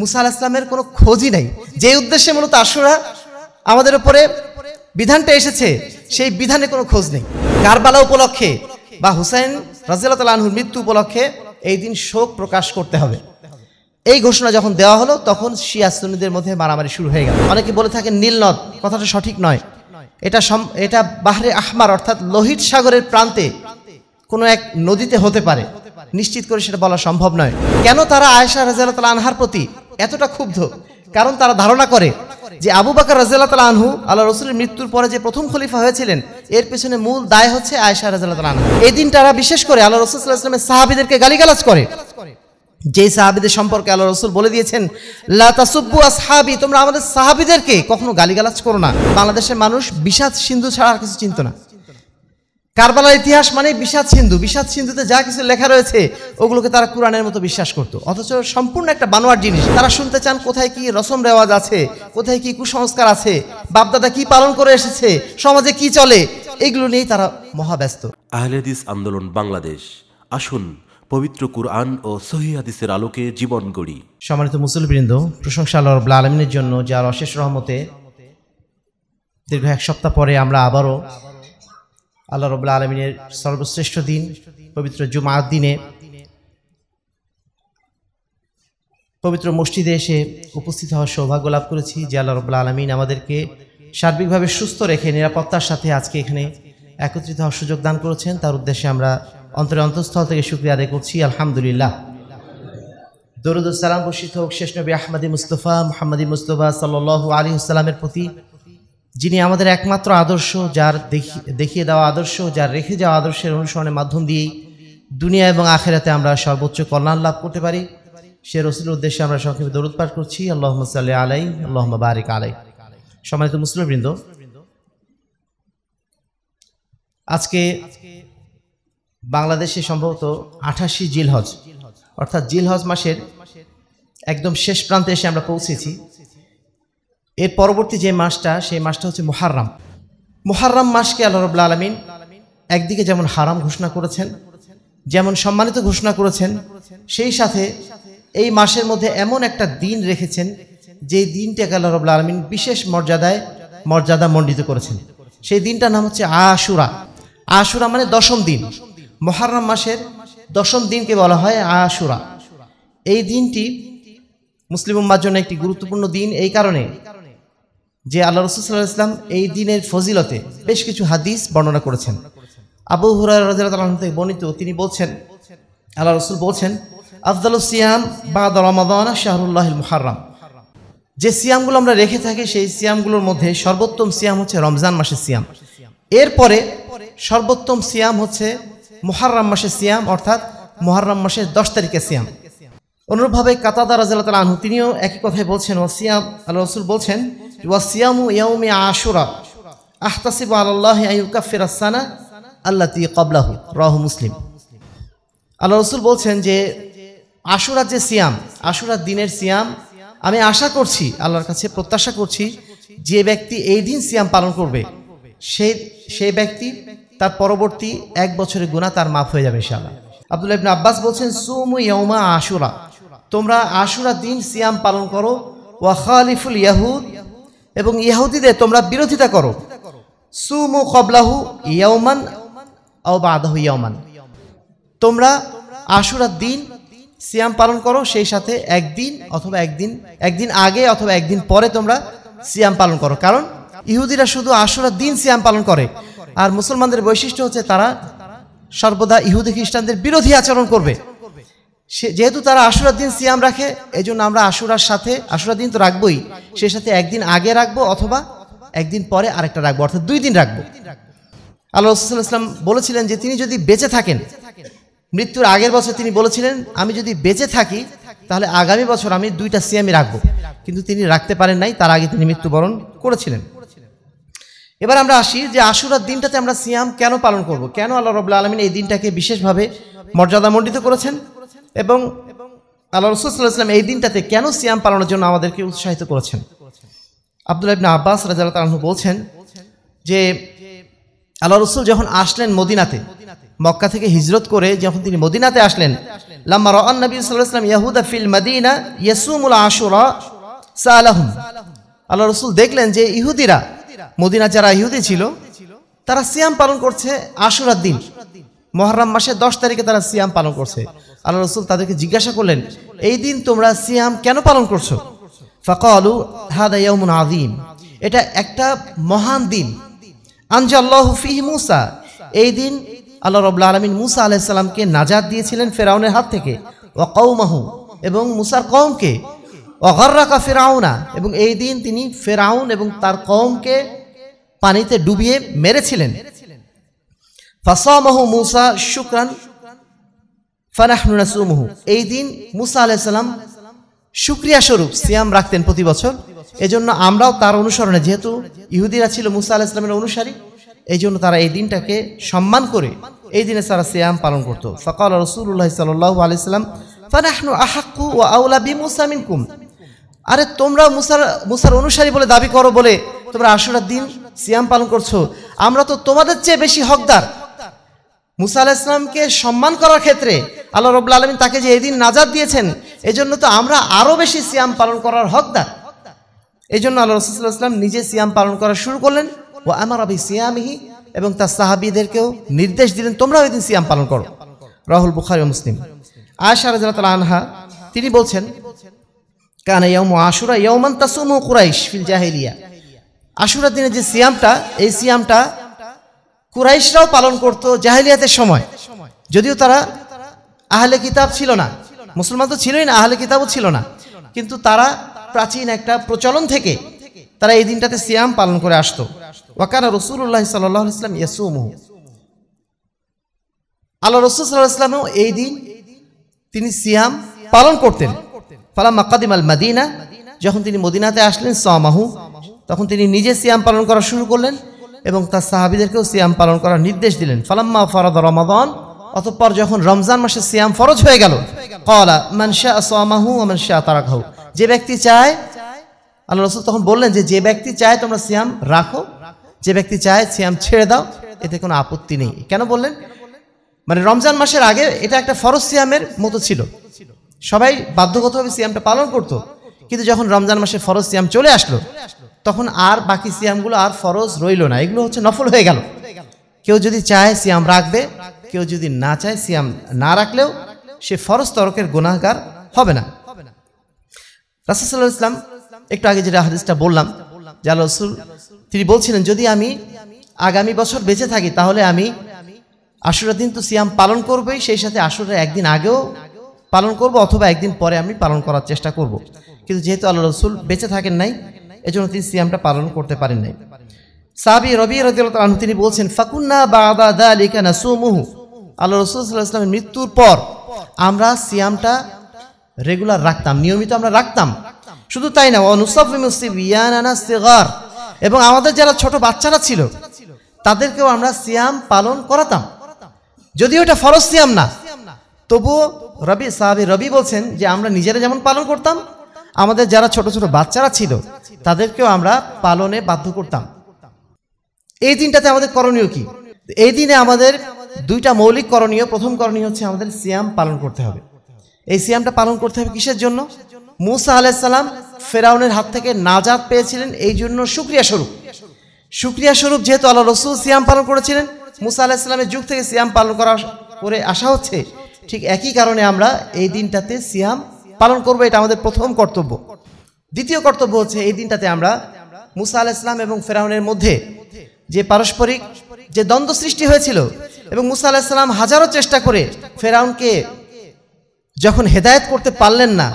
মুসা আল ইসলামের কোনো খোঁজই নাই যে উদ্দেশ্যে মূলত আসুরা আমাদের উপরে বিধানটা এসেছে সেই বিধানে কোনো খোঁজ নেই কারবালা উপলক্ষে বা হুসাইন রাজিয়াল আনহুর মৃত্যু উপলক্ষে এই দিন শোক প্রকাশ করতে হবে এই ঘোষণা যখন দেওয়া হলো তখন শিয়া সুন্নিদের মধ্যে মারামারি শুরু হয়ে গেল অনেকে বলে থাকেন নীলনদ কথাটা সঠিক নয় এটা এটা বাহরে আহমার অর্থাৎ লোহিত সাগরের প্রান্তে কোনো এক নদীতে হতে পারে নিশ্চিত করে সেটা বলা সম্ভব নয় কেন তারা আয়েশা রাজিয়াল আনহার প্রতি এতটা ক্ষুব্ধ কারণ তারা ধারণা করে যে আবু বাকর রাজিয়াল তালা আনহু আল্লাহ রসুলের মৃত্যুর পরে যে প্রথম খলিফা হয়েছিলেন এর পেছনে মূল দায় হচ্ছে আয়সা রাজিয়াল তালা আনহু এই দিন তারা বিশেষ করে আল্লাহ রসুলামের সাহাবিদেরকে গালিগালাজ করে যেই সাহাবিদের সম্পর্কে আল্লাহ রসুল বলে দিয়েছেন লাতাসুব্বু আসহাবি তোমরা আমাদের সাহাবিদেরকে কখনো গালিগালাজ করো না বাংলাদেশের মানুষ বিষাদ সিন্ধু ছাড়া আর কিছু চিন্ত না কারবালার ইতিহাস মানে বিষাদ সিন্ধু বিষাদ সিন্ধুতে যা কিছু লেখা রয়েছে ওগুলোকে তারা কোরআনের মতো বিশ্বাস করত অথচ সম্পূর্ণ একটা বানোয়ার জিনিস তারা শুনতে চান কোথায় কি রসম রেওয়াজ আছে কোথায় কি কুসংস্কার আছে বাপদাদা কি পালন করে এসেছে সমাজে কি চলে এগুলো নিয়েই তারা মহাব্যস্ত আহলেদিস আন্দোলন বাংলাদেশ আসুন পবিত্র কুরআন ও সহিদের আলোকে জীবন গড়ি সম্মানিত মুসলবৃন্দ প্রশংসা রব্লা আলমিনের জন্য যার অশেষ রহমতে দীর্ঘ এক সপ্তাহ পরে আমরা আবারও আল্লাহ রবুল্লা আলমিনের সর্বশ্রেষ্ঠ দিন পবিত্র জুমার দিনে পবিত্র মসজিদে এসে উপস্থিত হওয়ার সৌভাগ্য লাভ করেছি যে আল্লাহ রবুল্লা আলমিন আমাদেরকে সার্বিকভাবে সুস্থ রেখে নিরাপত্তার সাথে আজকে এখানে একত্রিত হওয়ার সুযোগ দান করেছেন তার উদ্দেশ্যে আমরা অন্তরে অন্তঃস্থল থেকে শুক্রিয়া আদায় করছি আলহামদুলিল্লাহ দরুদুসালাম বর্ষিত হোক শেষ নবী আহমদি মুস্তফা মোহাম্মদী মুস্তফা সাল্লু আলী সাল্লামের প্রতি যিনি আমাদের একমাত্র আদর্শ যার দেখিয়ে দেওয়া আদর্শ যার রেখে যাওয়া আদর্শের অনুসরণের মাধ্যম দিয়েই দুনিয়া এবং আখেরাতে আমরা সর্বোচ্চ কল্যাণ লাভ করতে পারি সে রসির উদ্দেশ্যে আমরা সংক্ষেপে দরুদ পাঠ করছি আল্লাহ সাল্লাহ আলাই আল্লাহ বারিক আলাই সম্মানিত মুসলিমবৃন্দ আজকে বাংলাদেশে সম্ভবত আঠাশি জিলহজ অর্থাৎ জিলহজ মাসের একদম শেষ প্রান্তে এসে আমরা পৌঁছেছি এর পরবর্তী যে মাসটা সেই মাসটা হচ্ছে মোহারাম মোহারাম মাসকে আল্লাহ রবুল্লা আলমিন একদিকে যেমন হারাম ঘোষণা করেছেন যেমন সম্মানিত ঘোষণা করেছেন সেই সাথে এই মাসের মধ্যে এমন একটা দিন রেখেছেন যে দিনটাকে আল্লাহ রবুল্লা আলমিন বিশেষ মর্যাদায় মর্যাদা মণ্ডিত করেছেন সেই দিনটার নাম হচ্ছে আশুরা আশুরা মানে দশম দিন মহারাম মাসের দশম দিনকে বলা হয় আশুরা এই দিনটি মুসলিম উম্মার জন্য একটি গুরুত্বপূর্ণ দিন এই কারণে যে আল্লাহ রসুল্লাহ ইসলাম এই দিনের ফজিলতে বেশ কিছু হাদিস বর্ণনা করেছেন আবু হুরার রাজা থেকে বর্ণিত তিনি বলছেন আল্লাহ রসুল বলছেন আফদাল সিয়াম বা রমাদান শাহরুল্লাহ মুহারাম যে সিয়ামগুলো আমরা রেখে থাকি সেই সিয়ামগুলোর মধ্যে সর্বোত্তম সিয়াম হচ্ছে রমজান মাসের সিয়াম এরপরে সর্বোত্তম সিয়াম হচ্ছে মোহারম মাসের সিয়াম অর্থাৎ মোহারাম মাসের দশ তারিখের সিয়াম অনুরূপভাবে কাতাদা রাজাল আনহু তিনিও একই কথাই বলছেন ওয়াসিয়াম আল্লাহ রসুল বলছেন ওয়াসিয়ামু ইয়াউমে আশুরা আহতাসিব আল্লাহ আইউকাফির ফেরাসানা আল্লাহ তি কবলাহু রাহু মুসলিম আল্লাহ রসুল বলছেন যে আশুরা যে সিয়াম আশুরার দিনের সিয়াম আমি আশা করছি আল্লাহর কাছে প্রত্যাশা করছি যে ব্যক্তি এই দিন সিয়াম পালন করবে সেই সেই ব্যক্তি তার পরবর্তী এক বছরের গুণা তার মাফ হয়ে যাবে সে আল্লাহ ইবনে আব্বাস বলছেন সুমু ইয়াউমা আশুরা তোমরা আশুরা দিন সিয়াম পালন করো খালিফুল ইয়াহুদ এবং ইয়াহুদিদের তোমরা বিরোধিতা করো সুমু কবলাহু ইয়াউমান ও বাদাহু ইয়মান তোমরা আশুরা দিন সিয়াম পালন করো সেই সাথে একদিন অথবা একদিন একদিন আগে অথবা একদিন পরে তোমরা সিয়াম পালন করো কারণ ইহুদিরা শুধু আশুরা দিন সিয়াম পালন করে আর মুসলমানদের বৈশিষ্ট্য হচ্ছে তারা সর্বদা ইহুদি খ্রিস্টানদের বিরোধী আচরণ করবে সে যেহেতু তারা আশুরার দিন সিয়াম রাখে এই জন্য আমরা আশুরার সাথে আশুরার দিন তো রাখবোই সে সাথে একদিন আগে রাখবো অথবা একদিন পরে আরেকটা রাখবো অর্থাৎ দুই দিন রাখবো আল্লাহ রসুল ইসলাম বলেছিলেন যে তিনি যদি বেঁচে থাকেন মৃত্যুর আগের বছর তিনি বলেছিলেন আমি যদি বেঁচে থাকি তাহলে আগামী বছর আমি দুইটা সিয়ামে রাখবো কিন্তু তিনি রাখতে পারেন নাই তার আগে তিনি মৃত্যুবরণ করেছিলেন এবার আমরা আসি যে আশুরার দিনটাতে আমরা সিয়াম কেন পালন করব কেন আল্লাহ রবুল্লা আলমিন এই দিনটাকে বিশেষভাবে মর্যাদা মণ্ডিত করেছেন এবং আল্লাহ রসুলাম এই দিনটাতে কেন সিয়াম পালনের জন্য আমাদেরকে উৎসাহিত করেছেন আব্দুল ইবনা আব্বাস রাজা তালু বলছেন যে আল্লাহ রসুল যখন আসলেন মদিনাতে মক্কা থেকে হিজরত করে যখন তিনি মদিনাতে আসলেন লাম্মা রন নবী সাল্লাহাম ইয়াহুদা ফিল মদিনা ইয়াসুমুল আশুরা সালাহুম আল্লাহ রসুল দেখলেন যে ইহুদিরা মদিনা যারা ইহুদি ছিল তারা সিয়াম পালন করছে আশুরার দিন মহরম মাসের দশ তারিখে তারা সিয়াম পালন করছে আল্লাহ রসুল তাদেরকে জিজ্ঞাসা করলেন এই দিন তোমরা সিয়াম কেন পালন করছো ফাঁকা আলু হাদা ইয়ামুন আদিম এটা একটা মহান দিন আনজা আল্লাহ ফিহ মুসা এই দিন আল্লাহ রবুল্লা আলমিন মুসা আলাইসাল্লামকে নাজাদ দিয়েছিলেন ফেরাউনের হাত থেকে ওকাউমাহু এবং মুসার কমকে অগররাকা ফেরাউনা এবং এই দিন তিনি ফেরাউন এবং তার কমকে পানিতে ডুবিয়ে মেরেছিলেন মাহু মুসা শুক্রান ফানাহনুনা এই দিন মুসা আলাইসাল্লাম সুক্রিয়া স্বরূপ সিয়াম রাখতেন প্রতি বছর এজন্য আমরাও তার অনুসরণে যেহেতু ইহুদিরা ছিল মুসা আলাহ ইসলামের অনুসারী এই জন্য তারা এই দিনটাকে সম্মান করে এই দিনে তারা সিয়াম পালন করতো সকাল রসুল্লাহ সাল্লাহ আলাইসাল্লাম ফানাহনু আহাক্কু ও আউলা বি মুসামিন কুম আরে তোমরা মুসার মুসার অনুসারী বলে দাবি করো বলে তোমরা আশুরার দিন সিয়াম পালন করছো আমরা তো তোমাদের চেয়ে বেশি হকদার মুসা আলাহিসাল্লামকে সম্মান করার ক্ষেত্রে আল্লাহ রব্লা আলমিন তাকে যে এদিন নাজাদ দিয়েছেন এজন্য তো আমরা আরও বেশি সিয়াম পালন করার হকদার এই জন্য আল্লাহ রসুল্লাহ ইসলাম নিজে সিয়াম পালন করা শুরু করলেন ও আমার আবি সিয়ামহি এবং তার সাহাবিদেরকেও নির্দেশ দিলেন তোমরাও এদিন সিয়াম পালন করো রাহুল বুখারি মুসলিম আয়সা রাজাল আনহা তিনি বলছেন কানা ইয়ম আশুরা ইয়মান তাসুম কুরাইশ ফিল জাহেলিয়া আশুরার দিনে যে সিয়ামটা এই সিয়ামটা কুরাইশরাও পালন করত জাহেলিয়াতের সময় যদিও তারা আহলে কিতাব ছিল না মুসলমান তো ছিলই না আহলে কিতাবও ছিল না কিন্তু তারা প্রাচীন একটা প্রচলন থেকে তারা এই দিনটাতে সিয়াম পালন করে আসতো ওয়াকানা রসুল্লাহ সাল্লাহ ইসলাম ইয়াসুমহু আল্লাহ রসুল সাল্লাহ ইসলামও এই দিন তিনি সিয়াম পালন করতেন ফালা মাকাদিম আল মাদিনা যখন তিনি মদিনাতে আসলেন সামাহু তখন তিনি নিজে সিয়াম পালন করা শুরু করলেন এবং তার সাহাবিদেরকেও সিয়াম পালন করার নির্দেশ দিলেন ফালাম্মা ফরাদ রমাদন অতঃপর যখন রমজান মাসে সিয়াম ফরজ হয়ে গেল কলা মানসা আসামাহু মানসা তারাকাহু যে ব্যক্তি চায় আল্লাহ রসুল তখন বললেন যে যে ব্যক্তি চায় তোমরা সিয়াম রাখো যে ব্যক্তি চায় সিয়াম ছেড়ে দাও এতে কোনো আপত্তি নেই কেন বললেন মানে রমজান মাসের আগে এটা একটা ফরজ সিয়ামের মতো ছিল সবাই বাধ্যগতভাবে সিয়ামটা পালন করতো কিন্তু যখন রমজান মাসে ফরজ সিয়াম চলে আসলো তখন আর বাকি সিয়ামগুলো আর ফরজ রইল না এগুলো হচ্ছে নফল হয়ে গেল কেউ যদি চায় সিয়াম রাখবে কেউ যদি না চায় সিয়াম না রাখলেও সে ফরজ তরকের গুণাগার হবে না রাসুসাল্লাহ ইসলাম একটু আগে যেটা হাদিসটা বললাম যে রসুল তিনি বলছিলেন যদি আমি আগামী বছর বেঁচে থাকি তাহলে আমি আশুরের দিন তো সিয়াম পালন করবেই সেই সাথে আশুরের একদিন আগেও পালন করব অথবা একদিন পরে আমি পালন করার চেষ্টা করব। কিন্তু যেহেতু আল্লাহ রসুল বেঁচে থাকেন নাই এজন্য তিনি সিয়ামটা পালন করতে পারেন নাই সাবি রবি রাহু তিনি বলছেন ফাকুন্না বাদা দা লিখা না সুমুহু আল্লাহ রসুলামের মৃত্যুর পর আমরা সিয়ামটা রেগুলার রাখতাম নিয়মিত আমরা রাখতাম শুধু তাই না অনুসবানা এবং আমাদের যারা ছোট বাচ্চারা ছিল তাদেরকেও আমরা সিয়াম পালন করাতাম যদিও এটা ফরজ সিয়াম না তবুও রবি সাহাবি রবি বলছেন যে আমরা নিজেরা যেমন পালন করতাম আমাদের যারা ছোট ছোট বাচ্চারা ছিল তাদেরকেও আমরা পালনে বাধ্য করতাম এই দিনটাতে আমাদের করণীয় কি এই দিনে আমাদের দুইটা মৌলিক করণীয় প্রথম করণীয় হচ্ছে আমাদের সিয়াম পালন করতে হবে এই সিয়ামটা পালন করতে হবে কিসের জন্য মুসা আলাইসাল্লাম ফেরাউনের হাত থেকে নাজাদ পেয়েছিলেন এই জন্য সুক্রিয়া স্বরূপ সুক্রিয়া স্বরূপ যেহেতু আল্লাহ রসুল সিয়াম পালন করেছিলেন মুসা আলাহিসাল্লামের যুগ থেকে সিয়াম পালন করা করে আসা হচ্ছে ঠিক একই কারণে আমরা এই দিনটাতে সিয়াম পালন করবো এটা আমাদের প্রথম কর্তব্য দ্বিতীয় কর্তব্য হচ্ছে এই দিনটাতে আমরা মুসা আলাহ ইসলাম এবং ফেরাউনের মধ্যে যে পারস্পরিক যে দ্বন্দ্ব সৃষ্টি হয়েছিল এবং মুসা আলাহিসাল্লাম হাজারো চেষ্টা করে ফেরাউনকে যখন হেদায়ত করতে পারলেন না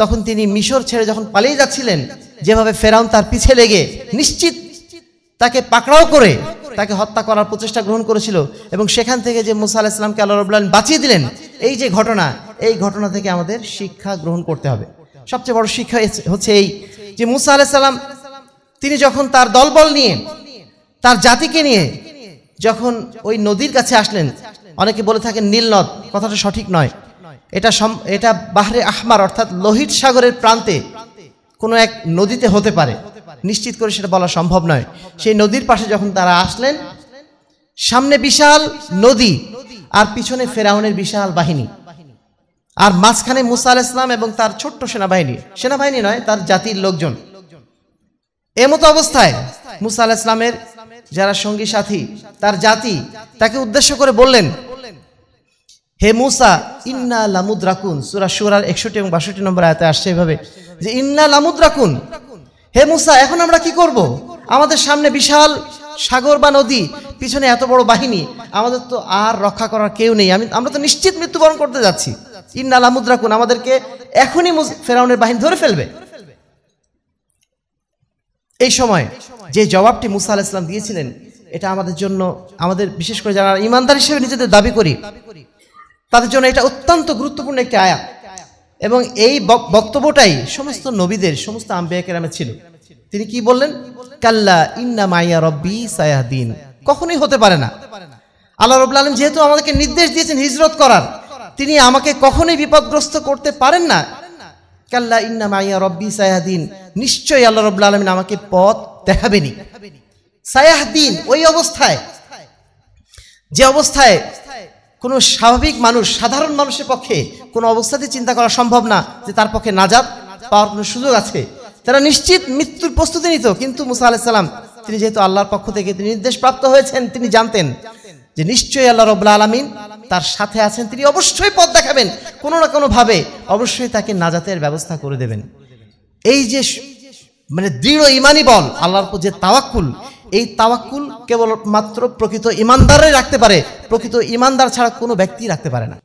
তখন তিনি মিশর ছেড়ে যখন পালিয়ে যাচ্ছিলেন যেভাবে ফেরাউন তার পিছে লেগে নিশ্চিত তাকে পাকড়াও করে তাকে হত্যা করার প্রচেষ্টা গ্রহণ করেছিল এবং সেখান থেকে যে মুসা আল্লাহ ইসলামকে আল্লাহ রবুল্লাহ বাঁচিয়ে দিলেন এই যে ঘটনা এই ঘটনা থেকে আমাদের শিক্ষা গ্রহণ করতে হবে সবচেয়ে বড় শিক্ষা হচ্ছে এই যে মুসা আলাহ তিনি যখন তার দলবল নিয়ে তার জাতিকে নিয়ে যখন ওই নদীর কাছে আসলেন অনেকে বলে থাকেন নীলনদ কথাটা সঠিক নয় এটা এটা বাহরে আহমার অর্থাৎ লোহিত সাগরের প্রান্তে কোনো এক নদীতে হতে পারে নিশ্চিত করে সেটা বলা সম্ভব নয় সেই নদীর পাশে যখন তারা আসলেন সামনে বিশাল নদী আর পিছনে ফেরাউনের বিশাল বাহিনী আর মাঝখানে মুসা আল ইসলাম এবং তার ছোট্ট সেনাবাহিনী সেনাবাহিনী নয় তার জাতির লোকজন এমতো অবস্থায় মুসা আল ইসলামের যারা সঙ্গী সাথী তার জাতি তাকে উদ্দেশ্য করে বললেন হে মুসা ইন্না লামুদ রাখুন সুরা সুরার একষট্টি এবং বাষট্টি নম্বর আয়তে আসছে এভাবে যে ইন্না লামুদ রাখুন হে মুসা এখন আমরা কি করব। আমাদের সামনে বিশাল সাগর বা নদী পিছনে এত বড় বাহিনী আমাদের তো আর রক্ষা করার কেউ নেই আমি আমরা তো নিশ্চিত মৃত্যুবরণ করতে যাচ্ছি ইন্না লামুদ রাখুন আমাদেরকে এখনই ফেরাউনের বাহিনী ধরে ফেলবে এই সময় যে জবাবটি মুসা আল ইসলাম দিয়েছিলেন এটা আমাদের জন্য আমাদের বিশেষ করে যারা ইমানদার হিসেবে নিজেদের দাবি করি তাদের জন্য এটা অত্যন্ত গুরুত্বপূর্ণ একটি আয়াত এবং এই বক্তব্যটাই সমস্ত নবীদের সমস্ত আম্বেকেরামে ছিল তিনি কি বললেন কাল্লা ইন্না মাইয়া রব্বি সায়াহদিন কখনোই হতে পারে না আল্লাহ রবুল আলম যেহেতু আমাদেরকে নির্দেশ দিয়েছেন হিজরত করার তিনি আমাকে কখনই বিপদগ্রস্ত করতে পারেন না কাল্লা ইন্না মাইয়া রব্বি সায়াহদিন নিশ্চয়ই আল্লাহ রব্লা আলমিন আমাকে পথ দেখাবেনি সায়াহদিন ওই অবস্থায় যে অবস্থায় কোন স্বাভাবিক মানুষ সাধারণ মানুষের পক্ষে কোন অবস্থাতে চিন্তা করা সম্ভব না যে তার পক্ষে নাজাদ পাওয়ার কোনো সুযোগ আছে তারা নিশ্চিত মৃত্যুর প্রস্তুতি নিত কিন্তু মুসা আলাহ সাল্লাম তিনি যেহেতু আল্লাহর পক্ষ থেকে তিনি নির্দেশ প্রাপ্ত হয়েছেন তিনি জানতেন যে নিশ্চয়ই আল্লাহ রব্লা আলমিন তার সাথে আছেন তিনি অবশ্যই পথ দেখাবেন কোনো না কোনোভাবে অবশ্যই তাকে নাজাতের ব্যবস্থা করে দেবেন এই যে মানে দৃঢ় ইমানি বল আল্লাহর যে তাওয়াক্কুল এই তাওয়াক্কুল কেবল মাত্র প্রকৃত ইমানদারই রাখতে পারে প্রকৃত ইমানদার ছাড়া কোনো ব্যক্তি রাখতে পারে না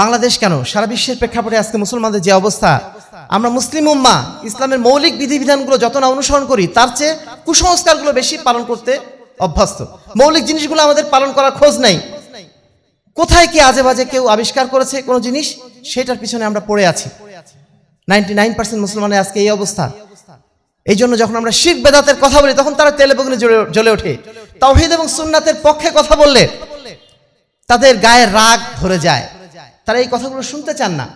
বাংলাদেশ কেন সারা বিশ্বের প্রেক্ষাপটে আজকে মুসলমানদের যে অবস্থা আমরা মুসলিম উম্মা ইসলামের মৌলিক বিধিবিধানগুলো যত না অনুসরণ করি তার চেয়ে কুসংস্কারগুলো বেশি পালন করতে অভ্যস্ত মৌলিক জিনিসগুলো আমাদের পালন করার খোঁজ নেই কোথায় কি আজে বাজে কেউ আবিষ্কার করেছে কোনো জিনিস সেটার পিছনে আমরা পড়ে আছি নাইনটি নাইন পার্সেন্ট মুসলমানের আজকে এই অবস্থা এই জন্য যখন আমরা শিখ বেদাতের কথা বলি তখন তারা তেলে বগুনে জ্বলে ওঠে তাওহিদ এবং সুন্নাতের পক্ষে কথা বললে তাদের গায়ে রাগ ধরে যায় তারা এই কথাগুলো শুনতে চান না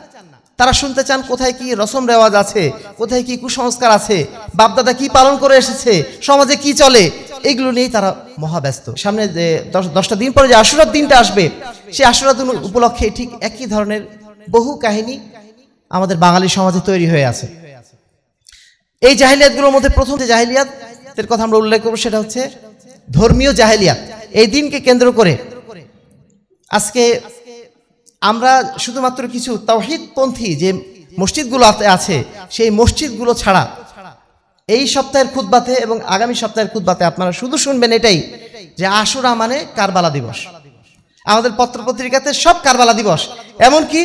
তারা শুনতে চান কোথায় কি রসম রেওয়াজ আছে কোথায় কি কুসংস্কার আছে বাপদাদা কি পালন করে এসেছে সমাজে কি চলে এইগুলো নিয়েই তারা মহাব্যস্ত সামনে দশটা দিন পরে যে আশুরার দিনটা আসবে সে আশুরার দিন উপলক্ষে ঠিক একই ধরনের বহু কাহিনী আমাদের বাঙালি সমাজে তৈরি হয়ে আছে এই জাহিলিয়াতগুলোর মধ্যে প্রথম যে জাহিলিয়াতের কথা আমরা উল্লেখ করবো সেটা হচ্ছে ধর্মীয় জাহেলিয়াত এই দিনকে কেন্দ্র করে আজকে আমরা শুধুমাত্র কিছু পন্থী যে মসজিদগুলো আছে সেই মসজিদগুলো ছাড়া এই সপ্তাহের খুদ্বাতে এবং আগামী সপ্তাহের খুদ্বাতে আপনারা শুধু শুনবেন এটাই যে আশুরা মানে কারবালা দিবস আমাদের পত্র পত্রিকাতে সব কারবালা দিবস এমনকি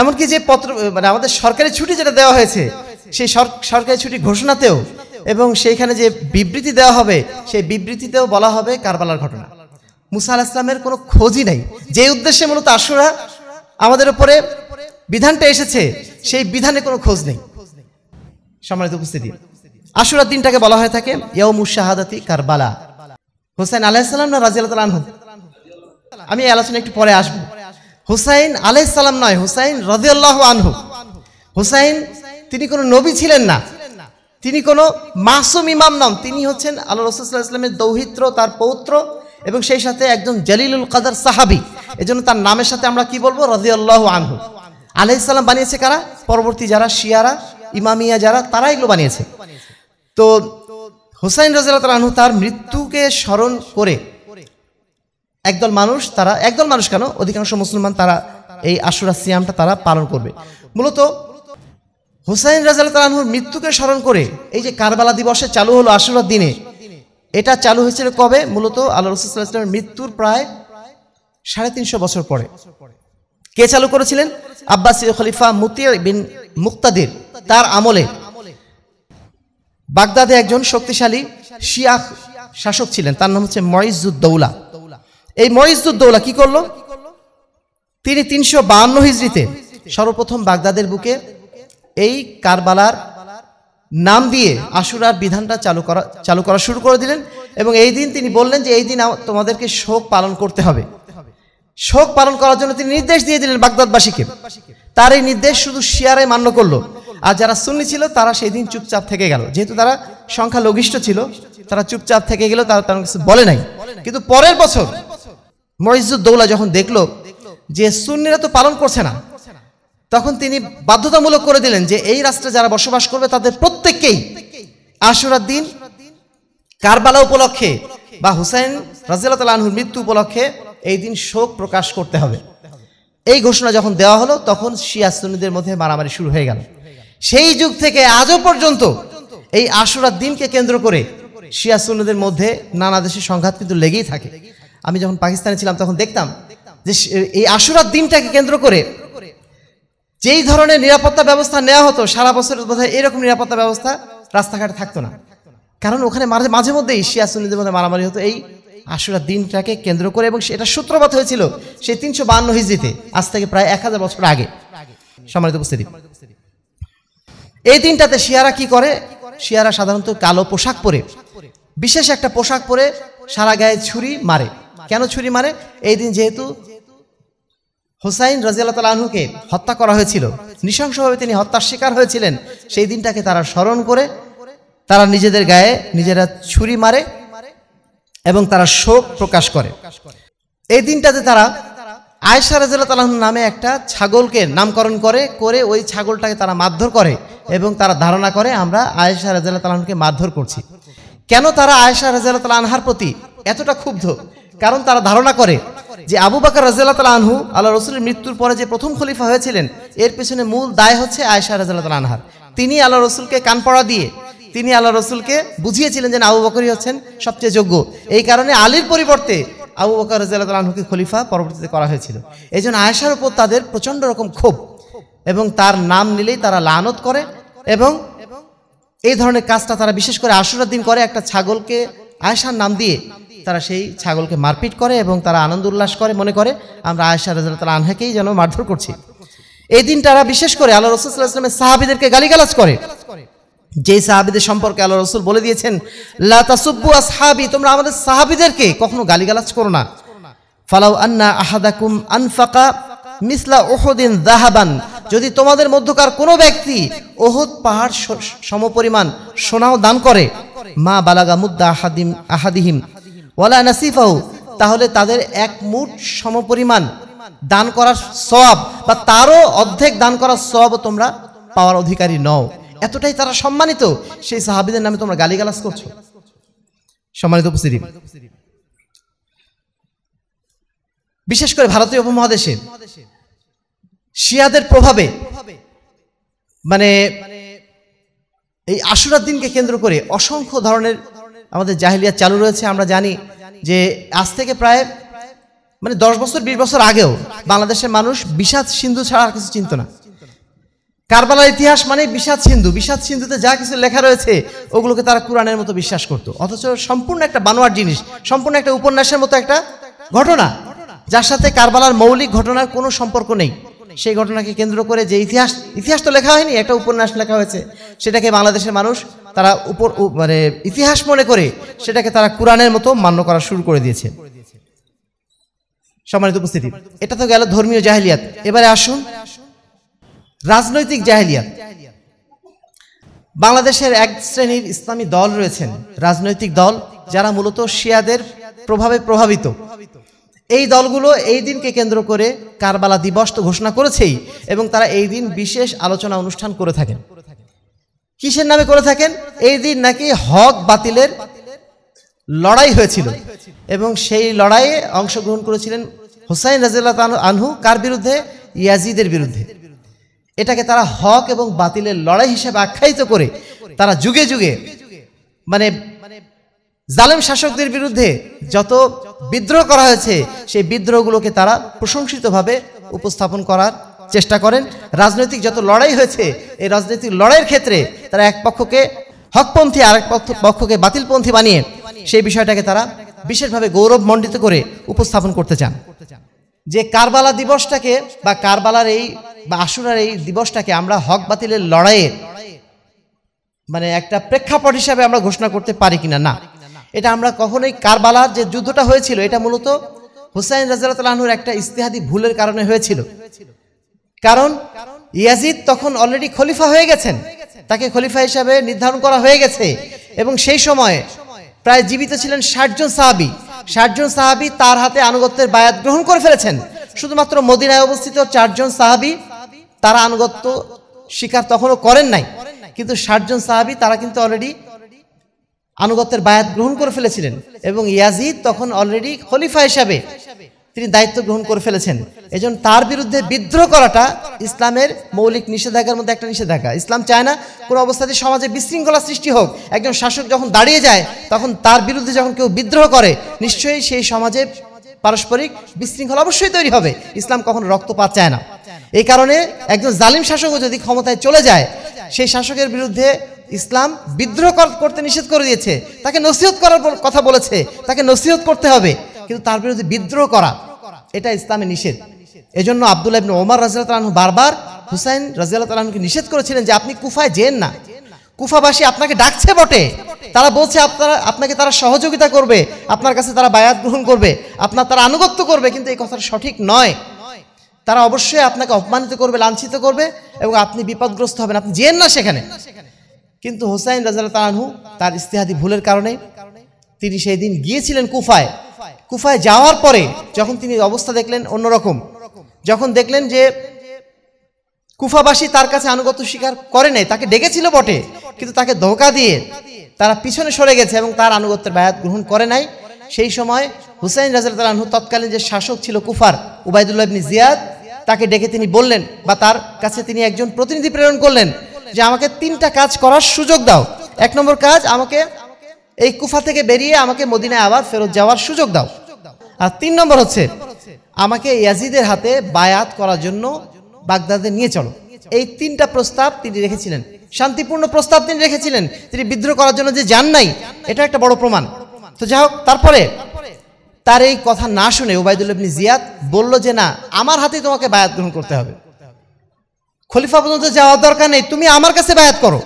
এমনকি যে পত্র মানে আমাদের সরকারি ছুটি যেটা দেওয়া হয়েছে সেই সরকারি ছুটি ঘোষণাতেও এবং সেইখানে যে বিবৃতি দেওয়া হবে সেই বিবৃতিতেও বলা হবে কারবালার ঘটনা মুসা আল ইসলামের কোনো খোঁজই নাই যে উদ্দেশ্যে মূলত আশুরা আমাদের উপরে বিধানটা এসেছে সেই বিধানে কোনো খোঁজ নেই সম্মানিত উপস্থিতি আশুরার দিনটাকে বলা হয়ে থাকে ইয়াউমুস শাহাদাতি কারবালা হোসেন আলাইসাল্লাম না রাজিয়াল আনহু আমি আলোচনা একটু পরে আসবো হুসাইন আলাইসাল্লাম নয় হুসাইন রাজিয়াল্লাহ আনহু হুসাইন তিনি কোনো নবী ছিলেন না তিনি কোনো মাসুম ইমাম নন তিনি হচ্ছেন আল্লাহ রসুল্লাহ ইসলামের দৌহিত্র তার পৌত্র এবং সেই সাথে একজন জলিলুল কাদার সাহাবি এজন্য তার নামের সাথে আমরা কি বলবো আল্লাহ আনহু আলাইসাল্লাম বানিয়েছে কারা পরবর্তী যারা শিয়ারা ইমামিয়া যারা তারা এগুলো বানিয়েছে তো হুসাইন রাজা রানহু তার মৃত্যুকে স্মরণ করে একদল মানুষ তারা একদল মানুষ কেন অধিকাংশ মুসলমান তারা এই আশুরা সিয়ামটা তারা পালন করবে মূলত হুসাইন রাজা তালাহুর মৃত্যুকে স্মরণ করে এই যে কারবালা দিবসে চালু হলো আশুরার দিনে এটা চালু হয়েছিল কবে মূলত আল্লাহ রসুল্লাহ মৃত্যুর প্রায় সাড়ে তিনশো বছর পরে কে চালু করেছিলেন আব্বাসী খলিফা মুতিয়া বিন মুক্তাদির তার আমলে বাগদাদে একজন শক্তিশালী শিয়া শাসক ছিলেন তার নাম হচ্ছে মহিজুদ্দৌলা এই মহিজুদ্দৌলা কি করলো তিনি তিনশো বাহান্ন হিজড়িতে সর্বপ্রথম বাগদাদের বুকে এই কারবালার নাম দিয়ে আশুরার বিধানটা চালু করা চালু করা শুরু করে দিলেন এবং এই দিন তিনি বললেন যে এই দিন তোমাদেরকে শোক পালন করতে হবে শোক পালন করার জন্য তিনি নির্দেশ দিয়ে দিলেন বাগদাদবাসীকে তার এই নির্দেশ শুধু শিয়ারাই মান্য করলো আর যারা সুন্নি ছিল তারা সেই দিন চুপচাপ থেকে গেল যেহেতু তারা সংখ্যা লঘিষ্ঠ ছিল তারা চুপচাপ থেকে গেল তারা তেমন কিছু বলে নাই কিন্তু পরের বছর মরিজুদ্দৌলা যখন দেখলো যে সুন্নিরা তো পালন করছে না তখন তিনি বাধ্যতামূলক করে দিলেন যে এই রাষ্ট্রে যারা বসবাস করবে তাদের প্রত্যেককেই আশুরার দিন কারবালা উপলক্ষে বা হুসাইন রাজিয়াল আনহুর মৃত্যু উপলক্ষে এই দিন শোক প্রকাশ করতে হবে এই ঘোষণা যখন দেওয়া হলো তখন শিয়া সুন্নিদের মধ্যে মারামারি শুরু হয়ে গেল সেই যুগ থেকে আজও পর্যন্ত এই আশুরার দিনকে কেন্দ্র করে শিয়া সুন্নদের মধ্যে নানা দেশের সংঘাত কিন্তু লেগেই থাকে আমি যখন পাকিস্তানে ছিলাম তখন দেখতাম যে এই আশুরার দিনটাকে কেন্দ্র করে যেই ধরনের নিরাপত্তা ব্যবস্থা নেওয়া হতো সারা বছর বোধহয় এরকম নিরাপত্তা ব্যবস্থা রাস্তাঘাটে থাকতো না কারণ ওখানে মাঝে মাঝে মধ্যেই শিয়া সুন্নদের মধ্যে মারামারি হতো এই আশুরার দিনটাকে কেন্দ্র করে এবং সেটা সূত্রপাত হয়েছিল সেই তিনশো বান্ন হিজিতে আজ থেকে প্রায় এক হাজার বছর আগে সম্মানিত উপস্থিতি এই দিনটাতে শিয়ারা কি করে শিয়ারা সাধারণত কালো পোশাক পরে বিশেষ একটা পোশাক পরে সারা গায়ে ছুরি মারে কেন ছুরি মারে এই দিন যেহেতু হোসাইন রাজিয়াল তাল আনহুকে হত্যা করা হয়েছিল নৃশংসভাবে তিনি হত্যার শিকার হয়েছিলেন সেই দিনটাকে তারা স্মরণ করে তারা নিজেদের গায়ে নিজেরা ছুরি মারে এবং তারা শোক প্রকাশ করে এই দিনটাতে তারা আয়সা রাজিল্লা তালাহন নামে একটা ছাগলকে নামকরণ করে করে ওই ছাগলটাকে তারা মারধর করে এবং তারা ধারণা করে আমরা আয়েশা রাজিল্লা তালাহনকে মারধর করছি কেন তারা আয়েশা রাজিল্লা তাল আনহার প্রতি এতটা ক্ষুব্ধ কারণ তারা ধারণা করে যে আবু বাকর রাজিল্লা তালা আনহু আল্লাহ রসুলের মৃত্যুর পরে যে প্রথম খলিফা হয়েছিলেন এর পেছনে মূল দায় হচ্ছে আয়েশা রাজিল্লা তাল আনহার তিনি আল্লাহ রসুলকে কানপড়া দিয়ে তিনি আল্লাহ রসুলকে বুঝিয়েছিলেন যে আবু বকরই হচ্ছেন সবচেয়ে যোগ্য এই কারণে আলীর পরিবর্তে আবু বকর রাজিয়াল আনহুকে খলিফা পরবর্তীতে করা হয়েছিল এই জন্য আয়েশার উপর তাদের প্রচণ্ড রকম ক্ষোভ এবং তার নাম নিলেই তারা লানত করে এবং এই ধরনের কাজটা তারা বিশেষ করে আশুরার দিন করে একটা ছাগলকে আয়েশার নাম দিয়ে তারা সেই ছাগলকে মারপিট করে এবং তারা আনন্দ উল্লাস করে মনে করে আমরা আয়েশা রাজা তালা আনহাকেই যেন মারধর করছি এই দিন তারা বিশেষ করে আল্লাহ রসুল্লাহ ইসলামের সাহাবিদেরকে গালিগালাজ করে যে সাহাবিদের সম্পর্কে আল্লাহ রসুল বলে দিয়েছেন লাতাসুব্বু আসহাবি তোমরা আমাদের সাহাবিদেরকে কখনো গালিগালাজ করো না ফালাউ আন্না আহাদাকুম আনফাকা মিসলা ওহদিন দাহাবান যদি তোমাদের মধ্যকার কোনো ব্যক্তি ওহদ পাহাড় সমপরিমাণ সোনাও দান করে মা বালাগা মুদ্দা আহাদিম আহাদিহিম ওয়ালা নাসিফাউ তাহলে তাদের এক মুঠ সমপরিমাণ দান করার সব বা তারও অর্ধেক দান করার সব তোমরা পাওয়ার অধিকারী নও এতটাই তারা সম্মানিত সেই সাহাবিদের নামে তোমরা গালিগালাজ করছো সম্মানিত উপস্থিতি বিশেষ করে ভারতীয় উপমহাদেশে শিয়াদের প্রভাবে মানে এই আশুরার দিনকে কেন্দ্র করে অসংখ্য ধরনের আমাদের জাহিলিয়া চালু রয়েছে আমরা জানি যে আজ থেকে প্রায় মানে দশ বছর বিশ বছর আগেও বাংলাদেশের মানুষ বিষাদ সিন্ধু ছাড়া আর কিছু চিন্ত না কারবালার ইতিহাস মানে বিষাদ সিন্ধু বিষাদ সিন্ধুতে যা কিছু লেখা রয়েছে ওগুলোকে তারা কোরআনের মতো বিশ্বাস করত অথচ সম্পূর্ণ একটা বানোয়ার জিনিস সম্পূর্ণ একটা উপন্যাসের মতো একটা ঘটনা যার সাথে কারবালার মৌলিক ঘটনার কোনো সম্পর্ক নেই সেই ঘটনাকে কেন্দ্র করে যে ইতিহাস ইতিহাস তো লেখা হয়নি একটা উপন্যাস লেখা হয়েছে সেটাকে বাংলাদেশের মানুষ তারা উপর মানে ইতিহাস মনে করে সেটাকে তারা কোরআনের মতো মান্য করা শুরু করে দিয়েছে সম্মানিত উপস্থিতি এটা তো গেল ধর্মীয় জাহিলিয়াত এবারে আসুন রাজনৈতিক জাহেলিয়া বাংলাদেশের এক শ্রেণীর ইসলামী দল রয়েছেন রাজনৈতিক দল যারা মূলত শিয়াদের প্রভাবে প্রভাবিত এই দলগুলো এই দিনকে কেন্দ্র করে কারবালা দিবস তো ঘোষণা করেছেই এবং তারা এই দিন বিশেষ আলোচনা অনুষ্ঠান করে থাকেন কিসের নামে করে থাকেন এই দিন নাকি হক বাতিলের লড়াই হয়েছিল এবং সেই লড়াইয়ে অংশগ্রহণ করেছিলেন হোসাইন রাজিল্লা আনহু কার বিরুদ্ধে ইয়াজিদের বিরুদ্ধে এটাকে তারা হক এবং বাতিলের লড়াই হিসেবে আখ্যায়িত করে তারা যুগে যুগে মানে জালেম শাসকদের বিরুদ্ধে যত বিদ্রোহ করা হয়েছে সেই বিদ্রোহগুলোকে তারা প্রশংসিতভাবে উপস্থাপন করার চেষ্টা করেন রাজনৈতিক যত লড়াই হয়েছে এই রাজনৈতিক লড়াইয়ের ক্ষেত্রে তারা এক পক্ষকে হকপন্থী আরেক পক্ষকে বাতিলপন্থী বানিয়ে সেই বিষয়টাকে তারা বিশেষভাবে গৌরবমণ্ডিত করে উপস্থাপন করতে চান যে কারবালা দিবসটাকে বা কারবালার এই বা আসুরার এই দিবসটাকে আমরা হক বাতিলের লড়াইয়ে মানে একটা প্রেক্ষাপট হিসাবে আমরা ঘোষণা করতে পারি কিনা না এটা আমরা কখনোই কারবালার যে যুদ্ধটা হয়েছিল এটা মূলত হুসাইন রাজাতুল্লাহনুর একটা ইস্তেহাদি ভুলের কারণে হয়েছিল কারণ ইয়াজিদ তখন অলরেডি খলিফা হয়ে গেছেন তাকে খলিফা হিসাবে নির্ধারণ করা হয়ে গেছে এবং সেই সময়ে প্রায় জীবিত ছিলেন ষাটজন সাহাবি ষাটজন সাহাবি তার হাতে আনুগত্যের বায়াত গ্রহণ করে ফেলেছেন শুধুমাত্র মদিনায় অবস্থিত চারজন সাহাবি তারা আনুগত্য স্বীকার তখনও করেন নাই কিন্তু ষাটজন সাহাবি তারা কিন্তু অলরেডি আনুগত্যের বায়াত গ্রহণ করে ফেলেছিলেন এবং ইয়াজিদ তখন অলরেডি খলিফা হিসাবে তিনি দায়িত্ব গ্রহণ করে ফেলেছেন এজন্য তার বিরুদ্ধে বিদ্রোহ করাটা ইসলামের মৌলিক নিষেধাজ্ঞার মধ্যে একটা নিষেধাজ্ঞা ইসলাম চায় না কোনো অবস্থাতে সমাজে বিশৃঙ্খলা সৃষ্টি হোক একজন শাসক যখন দাঁড়িয়ে যায় তখন তার বিরুদ্ধে যখন কেউ বিদ্রোহ করে নিশ্চয়ই সেই সমাজে পারস্পরিক বিশৃঙ্খলা অবশ্যই তৈরি হবে ইসলাম কখনো রক্তপাত চায় না এই কারণে একজন জালিম শাসকও যদি ক্ষমতায় চলে যায় সেই শাসকের বিরুদ্ধে ইসলাম বিদ্রোহ করতে নিষেধ করে দিয়েছে তাকে নসিহত করার কথা বলেছে তাকে নসিহত করতে হবে কিন্তু তার বিরুদ্ধে বিদ্রোহ করা এটা ইসলামে নিষেধ এজন্য আবদুল্লাহ ইবনে ওমর রাজিয়াল তালাহ বারবার হুসাইন রাজিয়াল তালাহকে নিষেধ করেছিলেন যে আপনি কুফায় যেন না কুফাবাসী আপনাকে ডাকছে বটে তারা বলছে আপনারা আপনাকে তারা সহযোগিতা করবে আপনার কাছে তারা বায়াত গ্রহণ করবে আপনার তারা আনুগত্য করবে কিন্তু এই কথাটা সঠিক নয় তারা অবশ্যই আপনাকে অপমানিত করবে লাঞ্ছিত করবে এবং আপনি বিপদগ্রস্ত হবেন আপনি যেন না সেখানে কিন্তু হোসাইন রাজা তালানহু তার ইস্তেহাদি ভুলের কারণে তিনি সেই দিন গিয়েছিলেন কুফায় কুফায় যাওয়ার পরে যখন তিনি অবস্থা দেখলেন অন্যরকম যখন দেখলেন যে কুফাবাসী তার কাছে আনুগত্য স্বীকার করে নাই তাকে ডেকেছিল বটে কিন্তু তাকে ধোকা দিয়ে তারা পিছনে সরে গেছে এবং তার আনুগত্যের বায়াত গ্রহণ করে নাই সেই সময় হুসাইন রাজু তৎকালীন যে শাসক ছিল কুফার উবায়দুল্লাহ ইবনি জিয়াদ তাকে ডেকে তিনি বললেন বা তার কাছে তিনি একজন প্রতিনিধি প্রেরণ করলেন যে আমাকে তিনটা কাজ করার সুযোগ দাও এক নম্বর কাজ আমাকে এই কুফা থেকে বেরিয়ে আমাকে মদিনায় আবার ফেরত যাওয়ার সুযোগ দাও আর তিন নম্বর হচ্ছে আমাকে ইয়াজিদের হাতে বায়াত করার জন্য বাগদাদে নিয়ে চলো এই তিনটা প্রস্তাব তিনি রেখেছিলেন শান্তিপূর্ণ প্রস্তাব তিনি রেখেছিলেন তিনি বিদ্রোহ করার জন্য যে যান নাই এটা একটা বড় প্রমাণ তো যাই হোক তারপরে তার এই কথা না শুনে ওবায়দুল ইবনি জিয়াদ বলল যে না আমার হাতে তোমাকে বায়াত গ্রহণ করতে হবে খলিফা পর্যন্ত যাওয়ার দরকার নেই তুমি আমার কাছে বায়াত করো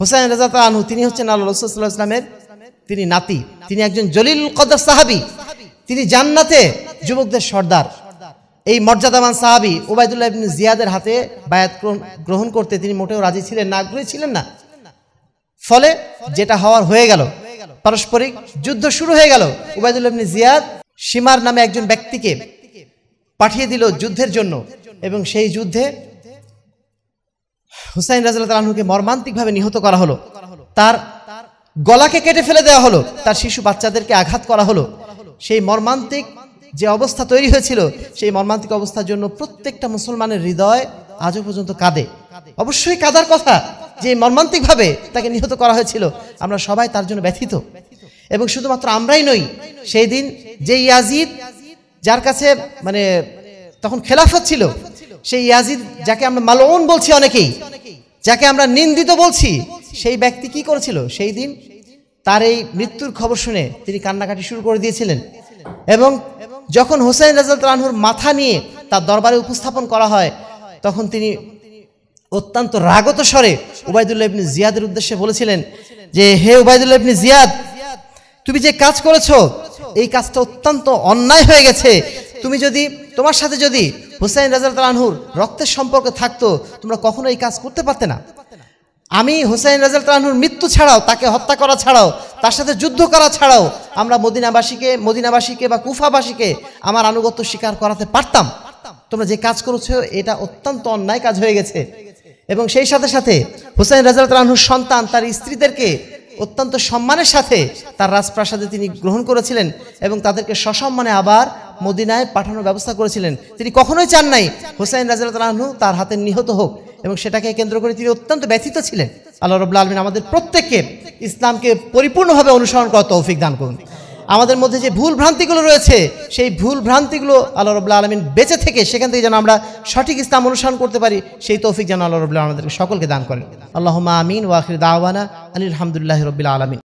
হুসাইন রাজা আনহু তিনি হচ্ছেন আল্লাহ রসুল্লাহ ইসলামের তিনি নাতি তিনি একজন জলিল কদর সাহাবি তিনি জান্নাতে যুবকদের সর্দার এই মর্যাদামান সাহাবি ওবায়দুল্লাহ জিয়াদের হাতে বায়াত গ্রহণ করতে তিনি মোটেও রাজি ছিলেন না আগ্রহী ছিলেন না ফলে যেটা হওয়ার হয়ে গেল পারস্পরিক যুদ্ধ শুরু হয়ে গেল ওবায়দুল্লাহ জিয়াদ সীমার নামে একজন ব্যক্তিকে পাঠিয়ে দিল যুদ্ধের জন্য এবং সেই যুদ্ধে হুসাইন রাজাল্লাহ তালাহুকে মর্মান্তিকভাবে নিহত করা হলো তার গলাকে কেটে ফেলে দেওয়া হলো তার শিশু বাচ্চাদেরকে আঘাত করা হলো সেই মর্মান্তিক যে অবস্থা তৈরি হয়েছিল সেই মর্মান্তিক অবস্থার জন্য প্রত্যেকটা মুসলমানের হৃদয় আজও পর্যন্ত কাঁদে অবশ্যই কাদার কথা যে মর্মান্তিকভাবে তাকে নিহত করা হয়েছিল আমরা সবাই তার জন্য ব্যথিত এবং শুধুমাত্র আমরাই নই সেই দিন যে ইয়াজিদ যার কাছে মানে তখন খেলাফত ছিল সেই ইয়াজিদ যাকে আমরা মালওন বলছি অনেকেই যাকে আমরা নিন্দিত বলছি সেই ব্যক্তি কি করেছিল সেই দিন তার এই মৃত্যুর খবর শুনে তিনি কান্নাকাটি শুরু করে দিয়েছিলেন এবং যখন হোসেন রাজাল তানহুর মাথা নিয়ে তার দরবারে উপস্থাপন করা হয় তখন তিনি অত্যন্ত রাগত স্বরে উবায়দুল্লাহ ইবনি জিয়াদের উদ্দেশ্যে বলেছিলেন যে হে উবায়দুল্লাহ ইবনি জিয়াদ তুমি যে কাজ করেছো এই কাজটা অত্যন্ত অন্যায় হয়ে গেছে তুমি যদি তোমার সাথে যদি হুসাইন রাজাল তালানহুর রক্তের সম্পর্কে থাকতো তোমরা কখনো এই কাজ করতে পারতে না আমি হুসাইন রাজাল তালাহুর মৃত্যু ছাড়াও তাকে হত্যা করা ছাড়াও তার সাথে যুদ্ধ করা ছাড়াও আমরা মদিনাবাসীকে মদিনাবাসীকে বা কুফাবাসীকে আমার আনুগত্য স্বীকার করাতে পারতাম তোমরা যে কাজ করেছ এটা অত্যন্ত অন্যায় কাজ হয়ে গেছে এবং সেই সাথে সাথে হুসাইন রাজাল তালাহুর সন্তান তার স্ত্রীদেরকে অত্যন্ত সম্মানের সাথে তার রাজপ্রাসাদে তিনি গ্রহণ করেছিলেন এবং তাদেরকে সসম্মানে আবার মদিনায় পাঠানোর ব্যবস্থা করেছিলেন তিনি কখনোই চান নাই হুসাইন রাজাল তালাহু তার হাতে নিহত হোক এবং সেটাকে কেন্দ্র করে তিনি অত্যন্ত ব্যথিত ছিলেন আল্লাহ রবুল্লা আলমিন আমাদের প্রত্যেককে ইসলামকে পরিপূর্ণভাবে অনুসরণ করা তৌফিক দান করুন আমাদের মধ্যে যে ভুল ভ্রান্তিগুলো রয়েছে সেই ভুল ভ্রান্তিগুলো আল্লাহ রবুল্লা আলমিন বেঁচে থেকে সেখান থেকে যেন আমরা সঠিক ইসলাম অনুসরণ করতে পারি সেই তৌফিক যেন আল্লাহ রবুল্লাহ আমাদেরকে সকলকে দান করেন আল্লাহ আমিন ওয়াখির দাওয়ানা আলহামদুলিল্লাহ রবিল্লা আলমিন